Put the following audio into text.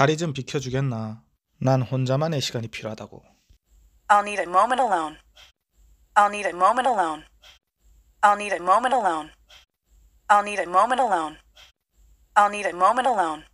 자리 좀 비켜주겠나. 난 혼자만의 시간이 필요하다고. I'll need a moment alone. I'll need a moment alone. I'll need a moment alone. I'll need a moment alone. I'll need a moment alone.